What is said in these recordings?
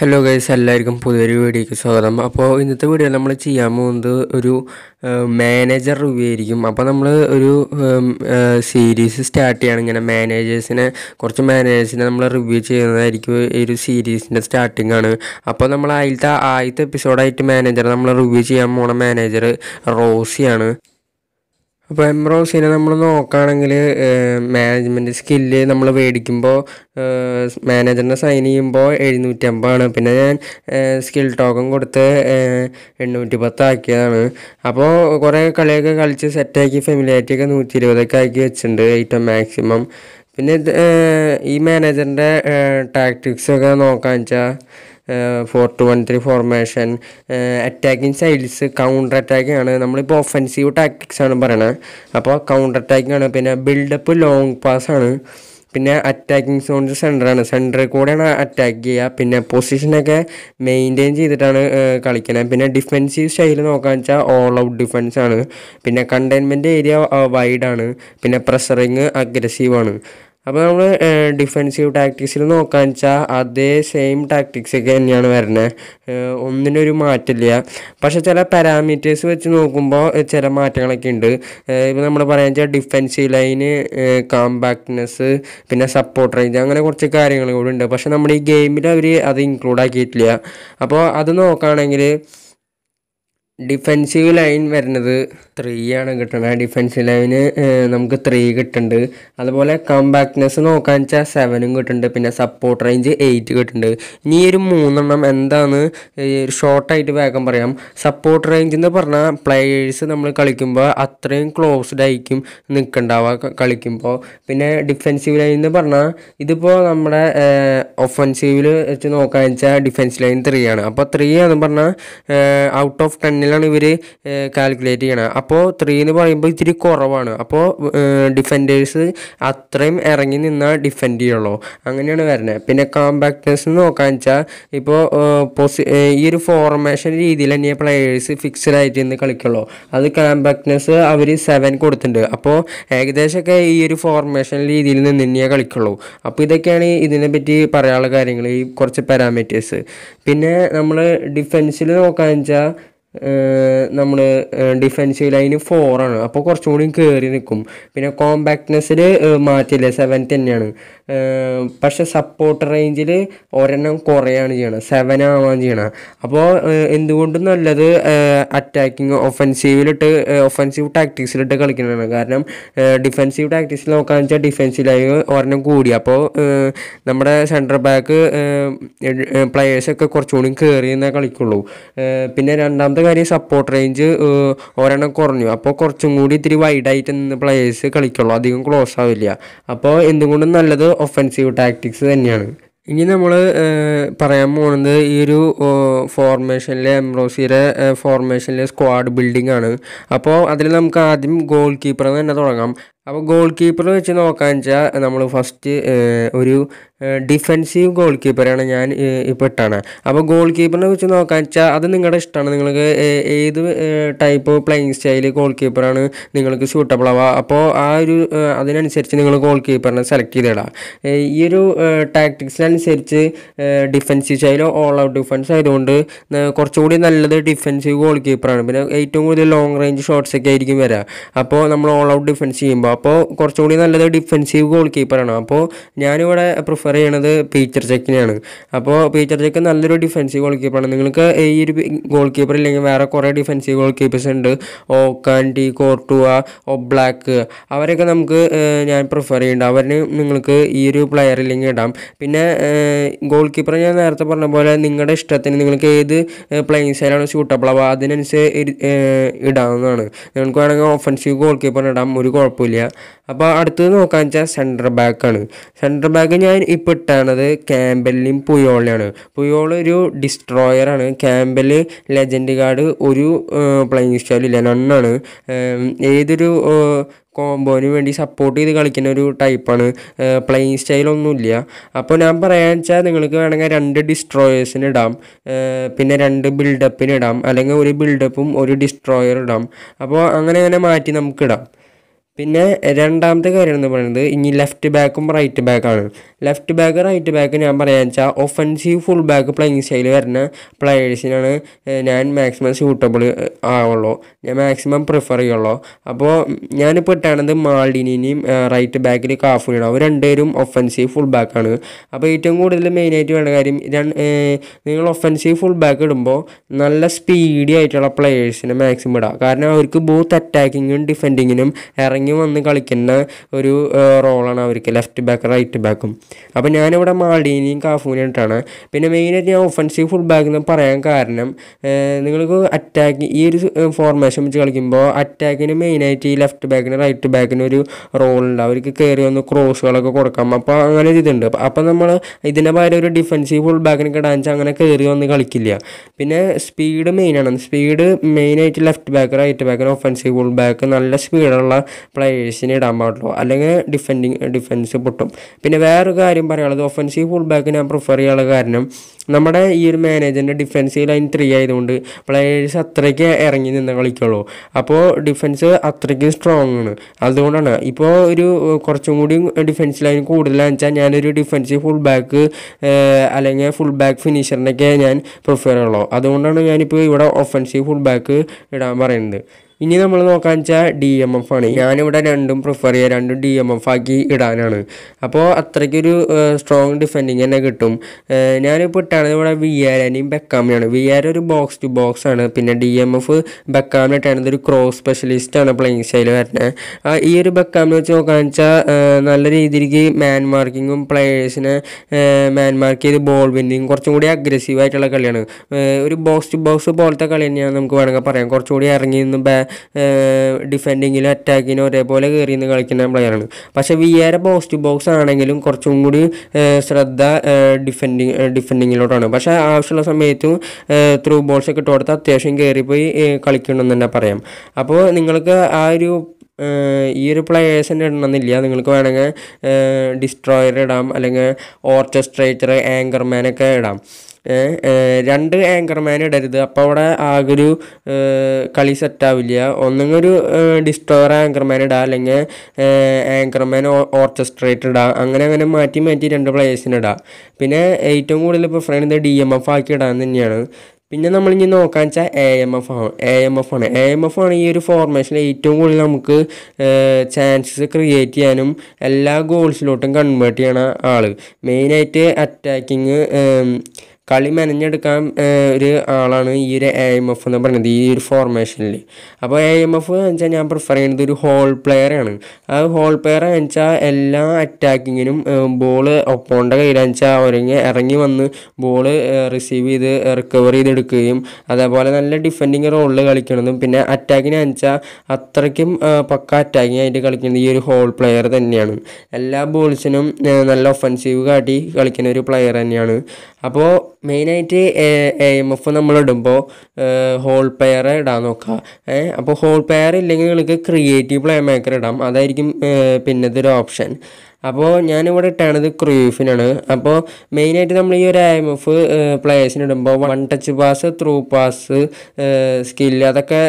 hello guys എല്ലാവർക്കും പുതിയൊരു വീഡിയോയ്ക്ക് സ്വാഗതം അപ്പോൾ ഇന്നത്തെ വീഡിയോ നമ്മൾ ചെയ്യാൻ പോകുന്നത് ഒരു മാനേജർ റിവ്യൂ ആയിരിക്കും അപ്പോൾ നമ്മൾ ഒരു സീരീസ് സ്റ്റാർട്ട് ചെയ്യണം ഇങ്ങനെ മാനേജേഴ്സിനെ കുറച്ച് മാനേജേഴ്സിനെ നമ്മൾ റിവ്യൂ ചെയ്യുന്നതായിരിക്കും ഈ ഒരു സീരീസിൻ്റെ സ്റ്റാർട്ടിംഗ് ആണ് അപ്പോൾ നമ്മൾ ആദ്യത്തെ ആദ്യത്തെ എപ്പിസോഡായിട്ട് മാനേജർ നമ്മൾ റിവ്യൂ ചെയ്യാൻ പോകുന്ന മാനേജർ റോസിയാണ് അപ്പോൾ എംറോസിനെ നമ്മൾ നോക്കുകയാണെങ്കിൽ മാനേജ്മെൻറ്റ് സ്കില്ല് നമ്മൾ മേടിക്കുമ്പോൾ മാനേജറിനെ സൈൻ ചെയ്യുമ്പോൾ എഴുന്നൂറ്റമ്പതാണ് പിന്നെ ഞാൻ സ്കിൽ ടോക്കൺ കൊടുത്ത് എണ്ണൂറ്റി പത്താക്കിയതാണ് അപ്പോൾ കുറേ കളിയൊക്കെ കളിച്ച് സെറ്റാക്കി ഫെമിലിയായിട്ടൊക്കെ നൂറ്റി ഇരുപതൊക്കെ ആക്കി വെച്ചിട്ടുണ്ട് ഏറ്റവും മാക്സിമം പിന്നെ ഈ മാനേജറിൻ്റെ ടാക്ടിക്സൊക്കെ നോക്കാന്ന് വെച്ചാൽ four two one three formation attacking sides counter attacking ആണ് നമ്മളിപ്പോൾ ഒഫൻസീവ് ടാക്ടിക്സ് ആണ് പറയുന്നത് അപ്പോൾ കൗണ്ടർ അറ്റാക്കിംഗ് ആണ് പിന്നെ ബിൽഡപ്പ് ലോങ് പാസ് ആണ് പിന്നെ അറ്റാക്കിംഗ് സോൺസ് ആണ് സെൻറ്ററിൽ കൂടെയാണ് അറ്റാക്ക് ചെയ്യുക പിന്നെ പൊസിഷനൊക്കെ മെയിൻറ്റെയിൻ ചെയ്തിട്ടാണ് കളിക്കുന്നത് പിന്നെ ഡിഫെൻസീവ് സ്റ്റൈൽ നോക്കാന്ന് വെച്ചാൽ ഓൾ ഔട്ട് ഡിഫെൻസാണ് ആണ് പിന്നെ കണ്ടെയ്ൻമെൻറ്റ് ഏരിയ വൈഡാണ് പിന്നെ പ്രഷറിങ് അഗ്രസീവാണ് അപ്പോൾ നമ്മൾ ഡിഫെൻസീവ് ടാക്ടിക്സിൽ നോക്കാന്ന് വെച്ചാൽ അതേ സെയിം ടാക്ടിക്സ് ഒക്കെ തന്നെയാണ് വരുന്നത് ഒന്നിനൊരു മാറ്റമില്ല പക്ഷേ ചില പാരാമീറ്റേഴ്സ് വെച്ച് നോക്കുമ്പോൾ ചില മാറ്റങ്ങളൊക്കെ ഉണ്ട് ഇപ്പോൾ നമ്മൾ പറയാൻ വെച്ചാൽ ഡിഫെൻസീവ് ലൈന് കോമ്പാക്ട്നെസ് പിന്നെ സപ്പോർട്ട് റേഞ്ച് അങ്ങനെ കുറച്ച് കാര്യങ്ങൾ കൂടെ ഉണ്ട് പക്ഷേ നമ്മുടെ ഈ ഗെയിമിൽ അവർ അത് ഇൻക്ലൂഡ് ആക്കിയിട്ടില്ല അപ്പോൾ അത് നോക്കുകയാണെങ്കിൽ ഡിഫെൻസീവ് ലൈൻ വരുന്നത് ത്രീ ആണ് കിട്ടുന്നത് ആ ഡിഫെൻസീവ് ലൈന് നമുക്ക് ത്രീ കിട്ടുന്നുണ്ട് അതുപോലെ കമ്പാക്ട്നെസ് നോക്കാന്ന് വെച്ചാൽ സെവനും കിട്ടുന്നുണ്ട് പിന്നെ സപ്പോർട്ട് റേഞ്ച് എയ്റ്റ് കിട്ടുന്നുണ്ട് ഇനി ഒരു മൂന്നെണ്ണം എന്താണ് ഷോർട്ടായിട്ട് വേഗം പറയാം സപ്പോർട്ട് റേഞ്ച് എന്ന് പറഞ്ഞാൽ പ്ലെയേഴ്സ് നമ്മൾ കളിക്കുമ്പോൾ അത്രയും ക്ലോസ്ഡ് ആയിരിക്കും നിൽക്കണ്ടാവുക കളിക്കുമ്പോൾ പിന്നെ ഡിഫെൻസീവ് ലൈൻ എന്ന് പറഞ്ഞാൽ ഇതിപ്പോൾ നമ്മുടെ ഒഫൻസീവിൽ വെച്ച് നോക്കാന്ന് വെച്ചാൽ ഡിഫെൻസ് ലൈൻ ത്രീ ആണ് അപ്പോൾ ത്രീ എന്ന് പറഞ്ഞാൽ ഔട്ട് ഓഫ് ടെന്നിൽ ഡിവിഷനിലാണ് ഇവർ കാൽക്കുലേറ്റ് ചെയ്യണത് അപ്പോൾ ത്രീ എന്ന് പറയുമ്പോൾ ഇത്തിരി കുറവാണ് അപ്പോൾ ഡിഫൻഡേഴ്സ് അത്രയും ഇറങ്ങി നിന്നാൽ ഡിഫെൻഡ് ചെയ്യുള്ളൂ അങ്ങനെയാണ് വരുന്നത് പിന്നെ കോമ്പാക്ട്നെസ് നോക്കാൻ വെച്ചാൽ ഇപ്പോൾ പൊസി ഈ ഒരു ഫോർമേഷൻ രീതിയിൽ തന്നെ പ്ലെയേഴ്സ് ഫിക്സഡ് ആയിട്ട് ഇന്ന് കളിക്കുള്ളൂ അത് കോമ്പാക്ട്നെസ് അവർ സെവൻ കൊടുത്തിട്ടുണ്ട് അപ്പോൾ ഏകദേശമൊക്കെ ഈ ഒരു ഫോർമേഷൻ രീതിയിൽ നിന്ന് തന്നെയേ കളിക്കുള്ളൂ അപ്പോൾ ഇതൊക്കെയാണ് ഇതിനെപ്പറ്റി പറയാനുള്ള കാര്യങ്ങൾ ഈ കുറച്ച് പാരാമീറ്റേഴ്സ് പിന്നെ നമ്മൾ ഡിഫെൻസിൽ നോക്കാന്ന് വെച്ചാൽ നമ്മൾ ഡിഫൻസീവ് ലൈന് ഫോറാണ് അപ്പോൾ കുറച്ചും കൂടി കയറി നിൽക്കും പിന്നെ കോമ്പാക്ട്നെസ്സിൽ മാറ്റില്ല സെവൻ തന്നെയാണ് പക്ഷെ സപ്പോർട്ട് റേഞ്ചിൽ ഒരെണ്ണം കുറയാണ് ചെയ്യണം സെവൻ ആവാൻ ചെയ്യണം അപ്പോൾ എന്തുകൊണ്ടും നല്ലത് അറ്റാക്കിങ് ഒഫൻസീവിലിട്ട് ഒഫൻസീവ് ടാക്ടിക്സിലിട്ട് കളിക്കുന്നതാണ് കാരണം ഡിഫൻസീവ് ടാക്ടിക്സിൽ നോക്കാന്ന് വെച്ചാൽ ലൈവ് ഒരെണ്ണം കൂടി അപ്പോൾ നമ്മുടെ സെൻട്രൽ ബാക്ക് പ്ലെയേഴ്സൊക്കെ കുറച്ചുകൂടി കയറി എന്നേ കളിക്കുള്ളൂ പിന്നെ രണ്ടാമത്തെ കാര്യം സപ്പോർട്ട് റേഞ്ച് ഒരെണ്ണം കുറഞ്ഞു അപ്പോൾ കുറച്ചും കൂടി ഇത്തിരി വൈഡായിട്ട് നിന്ന് പ്ലേയേഴ്സ് കളിക്കുള്ളൂ അധികം ക്ലോസ് ആവില്ല അപ്പോൾ എന്തുകൊണ്ടും നല്ലത് ഒഫൻസീവ് ടാക്ടിക്സ് തന്നെയാണ് ഇനി നമ്മൾ പറയാൻ പോകുന്നത് ഈ ഒരു ഫോർമേഷനിലെ എംറോസിയുടെ ഫോർമേഷനിലെ സ്ക്വാഡ് ബിൽഡിംഗ് ആണ് അപ്പോൾ അതിൽ നമുക്ക് ആദ്യം ഗോൾ കീപ്പർ തന്നെ തുടങ്ങാം അപ്പോൾ ഗോൾ കീപ്പർ വെച്ച് നോക്കാൻ വെച്ചാൽ നമ്മൾ ഫസ്റ്റ് ഒരു ഡിഫെൻസീവ് ഗോൾ കീപ്പറാണ് ഞാൻ ഇപ്പോൾ ഇട്ടാണ് അപ്പോൾ ഗോൾ കീപ്പറിനെ വെച്ച് നോക്കാൻ വെച്ചാൽ അത് നിങ്ങളുടെ ഇഷ്ടമാണ് നിങ്ങൾക്ക് ഏത് ടൈപ്പ് പ്ലേയിങ് സ്റ്റൈൽ ഗോൾ കീപ്പറാണ് നിങ്ങൾക്ക് സ്യൂട്ടബിൾ ആവുക അപ്പോൾ ആ ഒരു അതിനനുസരിച്ച് നിങ്ങൾ ഗോൾ കീപ്പറിനെ സെലക്ട് ചെയ്തിടാം ഈ ഒരു ടാക്ടിക്സിനനുസരിച്ച് ഡിഫെൻസീവ് സ്റ്റൈലോ ഓൾ ഔട്ട് ഡിഫൻസ് ആയതുകൊണ്ട് കുറച്ചുകൂടി നല്ലത് ഡിഫെൻസീവ് ഗോൾ കീപ്പറാണ് പിന്നെ ഏറ്റവും കൂടുതൽ ലോങ് റേഞ്ച് ഷോട്ട്സൊക്കെ ആയിരിക്കും വരിക അപ്പോൾ നമ്മൾ ഓൾ ഔട്ട് ഡിഫെൻസ് ചെയ്യുമ്പോൾ അപ്പോൾ കുറച്ചുകൂടി നല്ലത് ഡിഫെൻസീവ് ഗോൾ കീപ്പറാണ് അപ്പോൾ ഞാനിവിടെ പ്രിഫർ ചെയ്യണത് പീറ്റർ ചെക്കിനെയാണ് അപ്പോൾ പീറ്റർ ചെക്ക് നല്ലൊരു ഡിഫെൻസീവ് ഗോൾ കീപ്പറാണ് നിങ്ങൾക്ക് ഈ ഒരു ഗോൾ കീപ്പർ ഇല്ലെങ്കിൽ വേറെ കുറേ ഡിഫെൻസീവ് ഗോൾ കീപ്പേഴ്സ് ഉണ്ട് ഓക്കാൻഡി കോർട്ടുവ ഒബ്ലാക്ക് അവരൊക്കെ നമുക്ക് ഞാൻ പ്രിഫർ ചെയ്യുന്നുണ്ട് അവരെ നിങ്ങൾക്ക് ഈ ഒരു പ്ലെയർ ഇല്ലെങ്കിൽ ഇടാം പിന്നെ ഗോൾ കീപ്പർ ഞാൻ നേരത്തെ പറഞ്ഞ പോലെ നിങ്ങളുടെ ഇഷ്ടത്തിന് നിങ്ങൾക്ക് ഏത് പ്ലെയിങ് സ്റ്റൈലാണ് സ്യൂട്ടബിൾ അപ്പോൾ അതിനനുസരിച്ച് ഇടാവുന്നതാണ് നിങ്ങൾക്ക് വേണമെങ്കിൽ ഓഫൻസീവ് ഗോൾ കീപ്പർ ഇടാം ഒരു കുഴപ്പമില്ല അപ്പോൾ അടുത്തത് നോക്കാന്ന് വെച്ചാൽ സെൻറ്റർ ബാക്കാണ് സെൻറ്റർ ബാക്ക് ഞാൻ ഇപ്പോൾ ഇട്ടാണത് ക്യാമ്പലിനും പുയോളിനെയാണ് പുയോൾ ഒരു ഡിസ്ട്രോയറാണ് ക്യാമ്പല് ലെജൻഡ് കാർഡ് ഒരു പ്ലെയിങ് ഇല്ല നണ്ണാണ് ഏതൊരു കോംബോന് വേണ്ടി സപ്പോർട്ട് ചെയ്ത് കളിക്കുന്ന ഒരു ടൈപ്പാണ് പ്ലെയിൻ സ്റ്റൈലൊന്നുമില്ല അപ്പോൾ ഞാൻ പറയാൻ വെച്ചാൽ നിങ്ങൾക്ക് വേണമെങ്കിൽ രണ്ട് ഡിസ്ട്രോയേഴ്സിന് ഇടാം പിന്നെ രണ്ട് ബിൽഡപ്പിന് ഇടാം അല്ലെങ്കിൽ ഒരു ബിൽഡപ്പും ഒരു ഡിസ്ട്രോയർ ഇടാം അപ്പോൾ അങ്ങനെ അങ്ങനെ മാറ്റി നമുക്കിടാം പിന്നെ രണ്ടാമത്തെ കാര്യം എന്ന് പറയുന്നത് ഇനി ലെഫ്റ്റ് ബാക്കും റൈറ്റ് ബാക്കാണ് ലെഫ്റ്റ് ബാക്ക് റൈറ്റ് ബാക്ക് ഞാൻ പറയാൻ വെച്ചാൽ offensive full back playing style വരുന്ന പ്ലേയേഴ്സിനാണ് ഞാൻ മാക്സിമം സ്യൂട്ടബിൾ ആവുള്ളൂ ഞാൻ മാക്സിമം പ്രിഫർ ചെയ്യുള്ളൂ അപ്പോൾ ഞാനിപ്പോൾ ഇട്ടാണത് മാൾഡിനിയും റൈറ്റ് ബാക്കിൽ കാഫുലിനും അവർ രണ്ടുപേരും ഒഫൻസീവ് ഫുൾ ബാക്കാണ് അപ്പോൾ ഏറ്റവും കൂടുതൽ മെയിനായിട്ട് വേണ്ട കാര്യം നിങ്ങൾ ഒഫൻസീവ് ഫുൾ ബാക്ക് ഇടുമ്പോൾ നല്ല സ്പീഡി ആയിട്ടുള്ള പ്ലേയേഴ്സിനെ മാക്സിമം ഇടാം കാരണം അവർക്ക് ബൂത്ത് അറ്റാക്കിങ്ങും ഡിഫെൻഡിങ്ങിനും ഇറങ്ങി ഇറങ്ങി വന്ന് കളിക്കുന്ന ഒരു റോളാണ് അവർക്ക് ലെഫ്റ്റ് ബാക്ക് റൈറ്റ് ബാക്കും അപ്പോൾ ഞാനിവിടെ മാൾഡീനിയും കാഫൂനെ ഇട്ടാണ് പിന്നെ മെയിനായിട്ട് ഞാൻ ഒഫൻസീവ് ഫുൾ ബാക്ക് എന്ന് പറയാൻ കാരണം നിങ്ങൾക്ക് അറ്റാക്ക് ഈ ഒരു ഫോർമേഷൻ വെച്ച് കളിക്കുമ്പോൾ അറ്റാക്കിന് മെയിനായിട്ട് ഈ ലെഫ്റ്റ് ബാക്കിന് റൈറ്റ് ബാക്കിന് ഒരു റോളുണ്ട് അവർക്ക് കയറി വന്ന് ക്രോസുകളൊക്കെ കൊടുക്കാം അപ്പോൾ അങ്ങനെ ഒരു ഇതുണ്ട് അപ്പോൾ നമ്മൾ ഇതിൻ്റെ പകരം ഒരു ഡിഫൻസീവ് ഫുൾ ബാക്കിന് കിടാൻസ് അങ്ങനെ കയറി വന്ന് കളിക്കില്ല പിന്നെ സ്പീഡ് മെയിനാണ് സ്പീഡ് മെയിനായിട്ട് ലെഫ്റ്റ് ബാക്ക് റൈറ്റ് ബാക്കിന് ഒഫൻസീവ് ഫുൾ ബാക്ക് നല്ല സ്പീഡുള്ള പ്ലേയേഴ്സിനെ ഇടാൻ പാടുള്ളൂ അല്ലെങ്കിൽ ഡിഫെൻഡിങ് ഡിഫൻസ് പൊട്ടും പിന്നെ വേറൊരു കാര്യം പറയാനുള്ളത് ഒഫൻസീവ് ഫുൾ ബാക്ക് ഞാൻ പ്രിഫർ ചെയ്യാനുള്ള കാരണം നമ്മുടെ ഈ ഒരു മാനേജറിൻ്റെ ഡിഫൻസീവ് ലൈൻ ത്രീ ആയതുകൊണ്ട് പ്ലേയേഴ്സ് അത്രയ്ക്ക് ഇറങ്ങി നിന്ന് കളിക്കുള്ളൂ അപ്പോൾ ഡിഫൻസ് അത്രയ്ക്ക് സ്ട്രോങ് ആണ് അതുകൊണ്ടാണ് ഇപ്പോൾ ഒരു കുറച്ചും കൂടി ഡിഫൻസ് ലൈൻ കൂടുതലാണെന്ന് വെച്ചാൽ ഞാനൊരു ഡിഫൻസീവ് ഫുൾ ബാക്ക് അല്ലെങ്കിൽ ഫുൾ ബാക്ക് ഫിനിഷറിനൊക്കെ ഞാൻ പ്രിഫർ ചെയ്യുള്ളൂ അതുകൊണ്ടാണ് ഞാനിപ്പോൾ ഇവിടെ ഒഫൻസീവ് ഫുൾ ബാക്ക് ഇടാൻ പറയുന്നത് ഇനി നമ്മൾ നോക്കാൻ വെച്ചാൽ ഡി എം എഫ് ആണ് ഞാനിവിടെ രണ്ടും പ്രിഫർ ചെയ്യുക രണ്ടും ഡി എം എഫ് ആക്കി ഇടാനാണ് അപ്പോൾ അത്രയ്ക്കൊരു സ്ട്രോങ് ഡിഫെൻഡിങ് തന്നെ കിട്ടും ഞാനിപ്പോൾ ഇട്ടാണ് ഇവിടെ വി ആരാൻ്റെയും ബെക്കാമിനെയാണ് വി ആർ ഒരു ബോക്സ് ടു ബോക്സ് ആണ് പിന്നെ ഡി എം എഫ് ബെക്കാമിനെ ഇട്ടാണ് ഒരു ക്രോസ് സ്പെഷ്യലിസ്റ്റ് ആണ് പ്ലേയിങ് സ്റ്റൈൽ വരുന്നത് ഈ ഒരു ബെക്കാമിനെ വെച്ച് നോക്കുകയെന്ന് വെച്ചാൽ നല്ല രീതിയിലേക്ക് മാൻ മാർക്കിങ്ങും പ്ലെയേഴ്സിനെ മാൻ മാർക്ക് ചെയ്ത് ബോൾ വിന്നിങ് കുറച്ചും കൂടി അഗ്രസീവ് ആയിട്ടുള്ള കളിയാണ് ഒരു ബോക്സ് ടു ബോക്സ് പോലത്തെ കളി തന്നെയാണ് നമുക്ക് വേണമെങ്കിൽ പറയാം കുറച്ചും കൂടി ഇറങ്ങി നിന്ന് ഡിഫെൻഡിങ്ങിലും അറ്റാക്കിനും ഒരേപോലെ കയറി നിന്ന് കളിക്കുന്ന പ്ലെയറാണ് പക്ഷേ വിയേര ബോക്സ് ടു ബോക്സ് ആണെങ്കിലും കുറച്ചും കൂടി ശ്രദ്ധ ഡിഫെൻഡിങ് ഡിഫെൻഡിങ്ങിലോട്ടാണ് പക്ഷേ ആവശ്യമുള്ള സമയത്തും ത്രൂ ബോൾസ് ഇട്ട് കൊടുത്ത് അത്യാവശ്യം കയറിപ്പോയി കളിക്കണമെന്ന് തന്നെ പറയാം അപ്പോൾ നിങ്ങൾക്ക് ആ ഒരു ഈ ഒരു പ്ലെയേഴ്സിൻ്റെ എണ്ണമെന്നില്ല നിങ്ങൾക്ക് വേണമെങ്കിൽ ഡിസ്ട്രോയർ ഇടാം അല്ലെങ്കിൽ ഓർക്കസ്ട്രേറ്റർ ആങ്കർമാനൊക്കെ ഇടാം രണ്ട് ആങ്കർമാൻ ഇടരുത് അപ്പോൾ അവിടെ ആകെ ഒരു കളി സെറ്റാവില്ല ഒന്നെങ്കിൽ ഡിസ്ട്രോയർ ആങ്കർമാൻ ഇടാം അല്ലെങ്കിൽ ആങ്കർമാൻ ഓർക്കസ്ട്രേറ്റർ ഇടാം അങ്ങനെ അങ്ങനെ മാറ്റി മാറ്റി രണ്ട് പ്ലേയേഴ്സിന് ഇടുക പിന്നെ ഏറ്റവും കൂടുതൽ ഇപ്പോൾ ഫ്രണ്ട് ഡി എം എഫ് ആക്കി ഇടാൻ തന്നെയാണ് പിന്നെ നമ്മൾ ഇനി നോക്കാൻ വെച്ചാൽ എ എം എഫ് ആണ് എ എം എഫ് ആണ് എ എം എഫ് ആണ് ഈ ഒരു ഫോർമേഷനിൽ ഏറ്റവും കൂടുതൽ നമുക്ക് ചാൻസസ് ക്രിയേറ്റ് ചെയ്യാനും എല്ലാ ഗോൾസിലോട്ടും കൺവേർട്ട് ചെയ്യണ ആൾ മെയിനായിട്ട് അറ്റാക്കിങ് കളി മെനഞ്ഞെടുക്കാൻ ഒരു ആളാണ് ഈ ഒരു എ എം എഫ് എന്ന് പറയുന്നത് ഈ ഒരു ഫോർമേഷനിൽ അപ്പോൾ എ എം എഫ് എന്ന് വെച്ചാൽ ഞാൻ പ്രിഫർ ചെയ്യുന്നത് ഒരു ഹോൾ പ്ലെയറാണ് ആ ഹോൾ പ്ലെയർ എന്ന് വെച്ചാൽ എല്ലാ അറ്റാക്കിങ്ങിനും ബോൾ ഒപ്പോണ്ട കയ്യിലെന്ന് വെച്ചാൽ ഒരുങ്ങി ഇറങ്ങി വന്ന് ബോൾ റിസീവ് ചെയ്ത് റിക്കവർ ചെയ്തെടുക്കുകയും അതേപോലെ നല്ല ഡിഫെൻഡിങ് റോളിൽ കളിക്കണതും പിന്നെ അറ്റാക്കിനെ വെച്ചാൽ അത്രയ്ക്കും പക്ക അറ്റാക്കിങ് ആയിട്ട് കളിക്കുന്നത് ഈ ഒരു ഹോൾ പ്ലെയർ തന്നെയാണ് എല്ലാ ബോൾസിനും നല്ല ഒഫൻസീവ് കാട്ടി കളിക്കുന്ന ഒരു പ്ലെയർ തന്നെയാണ് അപ്പോൾ മെയിനായിട്ട് എം എഫ് നമ്മളിടുമ്പോൾ ഹോൾ പെയർ ഇടാൻ നോക്കുക അപ്പോൾ ഹോൾ പെയർ ഇല്ലെങ്കിൽ നിങ്ങൾക്ക് ക്രിയേറ്റീവ് പ്ലേ മേക്കർ ഇടാം അതായിരിക്കും പിന്നത്തെ ഒരു ഓപ്ഷൻ അപ്പോൾ ഞാനിവിടെ ഇട്ടണത് ക്രൂഫിനാണ് അപ്പോൾ മെയിനായിട്ട് നമ്മൾ ഈ ഒരു ഐ എം എഫ് പ്ലേയേഴ്സിന് ഇടുമ്പോൾ one touch pass through pass skill അതൊക്കെ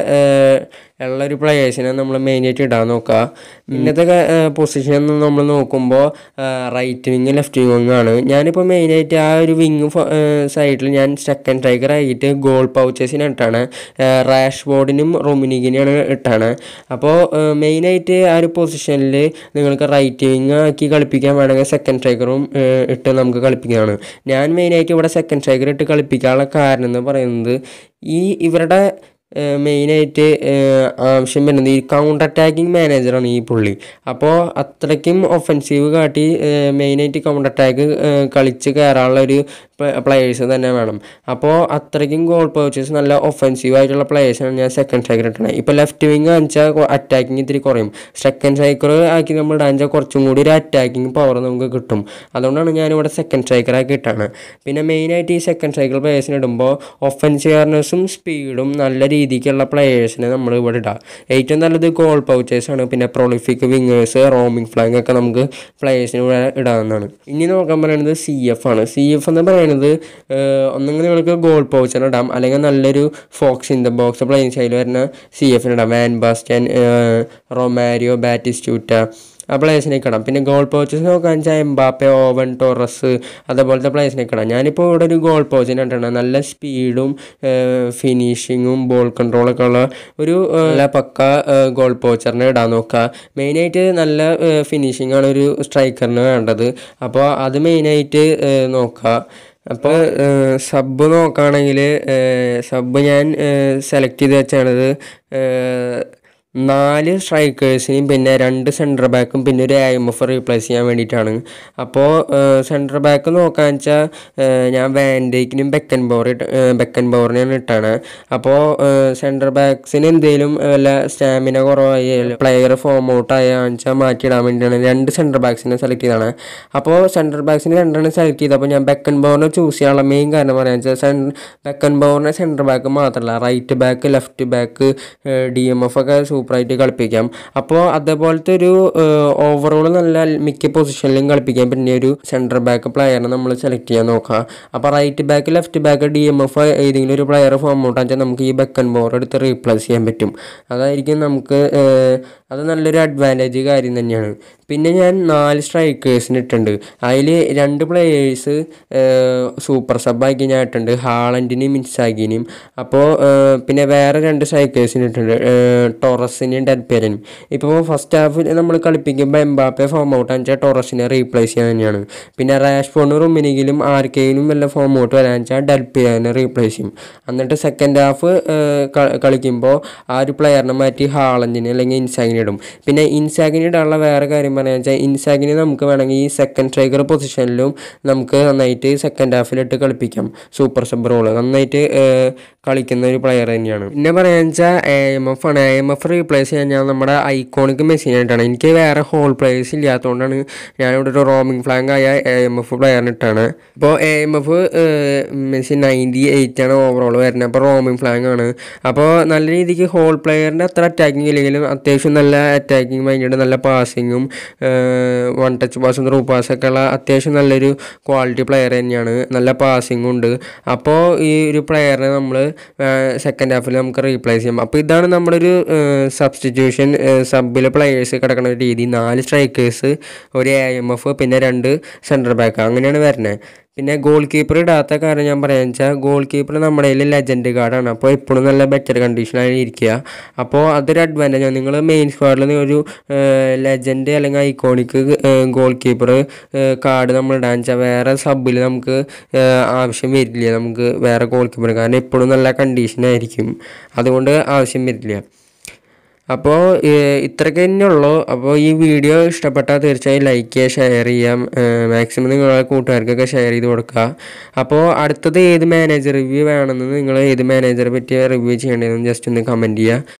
ഉള്ള ഒരു പ്ലെയേഴ്സിനെ നമ്മൾ മെയിനായിട്ട് ഇടാൻ നോക്കുക ഇന്നത്തെ പൊസിഷൻ നമ്മൾ നോക്കുമ്പോൾ റൈറ്റ് വിങ് ലെഫ്റ്റ് വിങ് ആണ് ഞാനിപ്പോൾ മെയിനായിട്ട് ആ ഒരു വിങ് സൈഡിൽ ഞാൻ സെക്കൻഡ് സ്ട്രൈക്കർ ആയിട്ട് ഗോൾ പൗച്ചേഴ്സിനെ ഇട്ടാണ് റാഷ് ബോർഡിനും റൊമിനിഗിനെയാണ് ഇട്ടാണ് അപ്പോൾ മെയിനായിട്ട് ആ ഒരു പൊസിഷനിൽ നിങ്ങൾക്ക് റൈറ്റ് വിങ് ആക്കി കളിപ്പിക്കാൻ വേണമെങ്കിൽ സെക്കൻഡ് സ്ട്രൈക്കറും ഇട്ട് നമുക്ക് കളിപ്പിക്കുകയാണ് ഞാൻ മെയിനായിട്ട് ഇവിടെ സെക്കൻഡ് സ്ട്രൈക്കർ ഇട്ട് കളിപ്പിക്കാനുള്ള കാരണം എന്ന് പറയുന്നത് ഈ ഇവരുടെ മെയിനായിട്ട് ആവശ്യം വരുന്നത് ഈ കൗണ്ടർ അറ്റാക്കിംഗ് മാനേജറാണ് ഈ പുള്ളി അപ്പോൾ അത്രയ്ക്കും ഒഫൻസീവ് കാട്ടി മെയിനായിട്ട് കൗണ്ടർ അറ്റാക്ക് കളിച്ച് കയറാനുള്ള ഒരു പ്ലെയേഴ്സ് തന്നെ വേണം അപ്പോൾ അത്രയ്ക്കും ഗോൾ പൗച്ചേഴ്സ് നല്ല ഒഫൻസീവ് ആയിട്ടുള്ള പ്ലേയേഴ്സാണ് ഞാൻ സെക്കൻഡ് സ്ട്രൈക്കർ ഇട്ടണത് ഇപ്പോൾ ലെഫ്റ്റ് വിങ് കാണിച്ചാൽ അറ്റാക്കിങ് ഇത്തിരി കുറയും സെക്കൻഡ് സ്ട്രൈക്കർ ആക്കി നമ്മൾ ഇടാച്ചാൽ കുറച്ചും കൂടി ഒരു അറ്റാക്കിങ് പവർ നമുക്ക് കിട്ടും അതുകൊണ്ടാണ് ഞാനിവിടെ സെക്കൻഡ് ആക്കി ഇട്ടാണ് പിന്നെ മെയിനായിട്ട് ഈ സെക്കൻഡ് സ്ട്രൈക്കർ പ്ലെയേഴ്സിന് ഇടുമ്പോൾ ഒഫൻസീവ് സ്പീഡും നല്ല രീതിക്കുള്ള പ്ലെയേഴ്സിനെ നമ്മൾ ഇവിടെ ഇടാം ഏറ്റവും നല്ലത് ഗോൾ പൗച്ചേഴ്സാണ് പിന്നെ പ്രൊളിഫിക് വിങ്ങേഴ്സ് റോമിംഗ് ഫ്ലാങ്ക് ഒക്കെ നമുക്ക് പ്ലെയേഴ്സിന് ഇവിടെ ഇടാവുന്നതാണ് ഇനി നോക്കാൻ പറയുന്നത് സി എഫ് ആണ് സി എഫ് എന്ന് പറയുന്നത് ഒന്നെങ്കിൽ നിങ്ങൾക്ക് ഗോൾ പൗച്ചറിന് ഇടാം അല്ലെങ്കിൽ നല്ലൊരു fox in the box playing ശൈലി വരുന്ന സി എഫിന് ഇടാം വാൻ ബാസ്റ്റൻ റൊമാരിയോ ബാറ്റിസ്റ്റൂറ്റ ആ പ്ലേസിനേക്ക് ഇടാം പിന്നെ ഗോൾ പൗച്ചസ് നോക്കാൻ വെച്ചാൽ എംബാപ്പെ ഓവൻ ടോറസ് അതേപോലത്തെ പ്ലേസിനേക്ക് കിടാം ഞാനിപ്പോൾ ഇവിടെ ഒരു ഗോൾ പൗച്ചിന് കണ്ടിട്ടുണ്ട് നല്ല സ്പീഡും ഫിനിഷിങ്ങും ബോൾ കൺട്രോളൊക്കെ ഉള്ള ഒരു നല്ല പക്ക ഗോൾ പൗച്ചറിനെ ഇടാൻ നോക്കുക മെയിനായിട്ട് നല്ല ഫിനിഷിങ്ങാണ് ഒരു സ്ട്രൈക്കറിന് വേണ്ടത് അപ്പോൾ അത് മെയിനായിട്ട് നോക്കുക അപ്പോൾ സബ് നോക്കുകയാണെങ്കിൽ സബ് ഞാൻ സെലക്ട് ചെയ്ത് വെച്ചാണത് നാല് സ്ട്രൈക്കേഴ്സിനെയും പിന്നെ രണ്ട് സെൻറ്റർ ബാക്കും പിന്നെ ഒരു എം എഫ് റീപ്ലേസ് ചെയ്യാൻ വേണ്ടിയിട്ടാണ് അപ്പോൾ സെൻറ്റർ ബാക്ക് നോക്കാൻ വെച്ചാൽ ഞാൻ വാൻഡേക്കിനും ബെക്കൻ ബോർ ബെക്കൻ ബോറിനെയാണ് ഇട്ടാണ് അപ്പോൾ സെൻറ്റർ ബാക്ക്സിന് എന്തെങ്കിലും വല്ല സ്റ്റാമിന കുറവായി പ്ലെയർ ഫോം ഔട്ടായ വെച്ചാൽ മാറ്റിയിടാൻ വേണ്ടിയാണ് രണ്ട് സെൻറ്റർ ബാക്സിനെ സെലക്ട് ചെയ്താണ് അപ്പോൾ സെൻറ്റർ ബാക്സിന് രണ്ടെണ്ണം സെലക്ട് ചെയ്ത് അപ്പോൾ ഞാൻ ബെക്കൻ ബോറിനെ ചൂസ് ചെയ്യാനുള്ള മെയിൻ കാരണം പറയാൻ വെച്ചാൽ സെൻ ബെക്കൻ ബോറിനെ സെൻറ്റർ ബാക്ക് മാത്രമല്ല right back left back D M F ഒക്കെ സൂപ്പർ സൂപ്പറായിട്ട് കളിപ്പിക്കാം അപ്പോൾ അതേപോലത്തെ ഒരു ഓവറോൾ നല്ല മിക്ക പൊസിഷനിലും കളിപ്പിക്കാം പിന്നെ ഒരു സെൻറ്റർ ബാക്ക് പ്ലെയറിനെ നമ്മൾ സെലക്ട് ചെയ്യാൻ നോക്കാം അപ്പോൾ right back left back D M F ഏതെങ്കിലും ഒരു പ്ലെയർ ഫോം ഔട്ട് വെച്ചാൽ നമുക്ക് ഈ ബെക്കൻ ബോർ എടുത്ത് റീപ്ലേസ് ചെയ്യാൻ പറ്റും അതായിരിക്കും നമുക്ക് അത് നല്ലൊരു അഡ്വാൻറ്റേജ് കാര്യം തന്നെയാണ് പിന്നെ ഞാൻ നാല് സ്ട്രൈക്കേഴ്സിന് ഇട്ടുണ്ട് അതിൽ രണ്ട് പ്ലെയേഴ്സ് സൂപ്പർ സബ്ബാക്കി ഞാൻ ഇട്ടുണ്ട് ഹാളൻഡിനെയും മിൻസാഗിനെയും അപ്പോൾ പിന്നെ വേറെ രണ്ട് സ്ട്രൈക്കേഴ്സിന് ഇട്ടുണ്ട് ടൊറസ് ടോറസിനെയും ഡെൽപേരനും ഇപ്പോൾ ഫസ്റ്റ് ഹാഫിൽ നമ്മൾ കളിപ്പിക്കുമ്പോൾ എംബാപ്പെ ഫോം ഔട്ട് വെച്ചാൽ ടോറസിനെ റീപ്ലേസ് ചെയ്യാൻ തന്നെയാണ് പിന്നെ റാഷ്ഫോണ് റൂമിനെങ്കിലും ആർക്കെങ്കിലും വല്ല ഫോം ഔട്ട് വരാൻ വെച്ചാൽ ഡെൽപേരനെ റീപ്ലേസ് ചെയ്യും എന്നിട്ട് സെക്കൻഡ് ഹാഫ് കളിക്കുമ്പോൾ ആ ഒരു പ്ലെയറിനെ മാറ്റി ഹാളഞ്ചിനെ അല്ലെങ്കിൽ ഇൻസാഗിനെ ഇടും പിന്നെ ഇൻസാഗിനെ ഇടാനുള്ള വേറെ കാര്യം പറയുക വെച്ചാൽ ഇൻസാഗിനെ നമുക്ക് വേണമെങ്കിൽ ഈ സെക്കൻഡ് സ്ട്രൈക്കർ പൊസിഷനിലും നമുക്ക് നന്നായിട്ട് സെക്കൻഡ് ഹാഫിലിട്ട് കളിപ്പിക്കാം സൂപ്പർ സബ് റോള് നന്നായിട്ട് കളിക്കുന്ന ഒരു പ്ലെയർ തന്നെയാണ് പിന്നെ പറയാന്ന് വെച്ചാൽ എം എഫ് ആണ് എം എഫ് റീപ്ലേസ് ചെയ്യാൻ ഞാൻ നമ്മുടെ ഐക്കോണിക് മെഷീനായിട്ടാണ് എനിക്ക് വേറെ ഹോൾ പ്ലേസ് ഇല്ലാത്തതുകൊണ്ടാണ് ഞാനിവിടെ ഒരു റോമിംഗ് ഫ്ലാങ്ക് ആയ എ എം എഫ് പ്ലെയറിനിട്ടാണ് അപ്പോൾ A M F machine ninety eight ആണ് ഓവറോൾ വരുന്നത് അപ്പോൾ റോമിംഗ് ഫ്ലാങ്ക് ആണ് അപ്പോൾ നല്ല രീതിക്ക് ഹോൾ പ്ലെയറിൻ്റെ അത്ര അറ്റാക്കിംഗ് ഇല്ലെങ്കിലും അത്യാവശ്യം നല്ല അറ്റാക്കിംഗ് മൈൻഡ് നല്ല പാസിങ്ങും വൺ ടച്ച് പാസും ത്രൂ പാസൊക്കെ ഉള്ള അത്യാവശ്യം നല്ലൊരു ക്വാളിറ്റി പ്ലെയർ തന്നെയാണ് നല്ല പാസിങ്ങും ഉണ്ട് അപ്പോൾ ഈ ഒരു പ്ലെയറിനെ നമ്മൾ സെക്കൻഡ് ഹാഫിൽ നമുക്ക് റീപ്ലേസ് ചെയ്യാം അപ്പോൾ ഇതാണ് നമ്മുടെ ഒരു സബ്സ്റ്റിറ്റ്യൂഷൻ സബിൽ പ്ലെയേഴ്സ് കിടക്കുന്ന രീതി നാല് സ്ട്രൈക്കേഴ്സ് ഒരു എ എം എഫ് പിന്നെ രണ്ട് സെൻറ്റർ ബാക്ക് അങ്ങനെയാണ് വരുന്നത് പിന്നെ ഗോൾ കീപ്പർ ഇടാത്ത കാര്യം ഞാൻ പറയാന്ന് വെച്ചാൽ ഗോൾ കീപ്പർ നമ്മുടെ കയ്യിൽ ലെജൻഡ് കാർഡാണ് അപ്പോൾ എപ്പോഴും നല്ല ബെറ്റർ കണ്ടീഷനായി ഇരിക്കുക അപ്പോൾ അതൊരു ആണ് നിങ്ങൾ മെയിൻ സ്ക്വാഡിൽ ഒരു ലെജൻഡ് അല്ലെങ്കിൽ ഐക്കോണിക് ഗോൾ കീപ്പർ കാർഡ് നമ്മൾ ഇടാന്ന് വെച്ചാൽ വേറെ സബിൽ നമുക്ക് ആവശ്യം വരില്ല നമുക്ക് വേറെ ഗോൾ കീപ്പർ കാരണം എപ്പോഴും നല്ല കണ്ടീഷനായിരിക്കും അതുകൊണ്ട് ആവശ്യം വരില്ല അപ്പോൾ ഇത്രയ്ക്ക് തന്നെ ഉള്ളൂ അപ്പോൾ ഈ വീഡിയോ ഇഷ്ടപ്പെട്ടാൽ തീർച്ചയായും ലൈക്ക് ചെയ്യുക ഷെയർ ചെയ്യാം മാക്സിമം നിങ്ങളുടെ കൂട്ടുകാർക്കൊക്കെ ഷെയർ ചെയ്ത് കൊടുക്കുക അപ്പോൾ അടുത്തത് ഏത് മാനേജർ റിവ്യൂ വേണമെന്ന് നിങ്ങൾ ഏത് മാനേജറെ പറ്റി റിവ്യൂ ചെയ്യേണ്ടതെന്ന് ജസ്റ്റ് ഒന്ന് കമൻറ്റ് ചെയ്യുക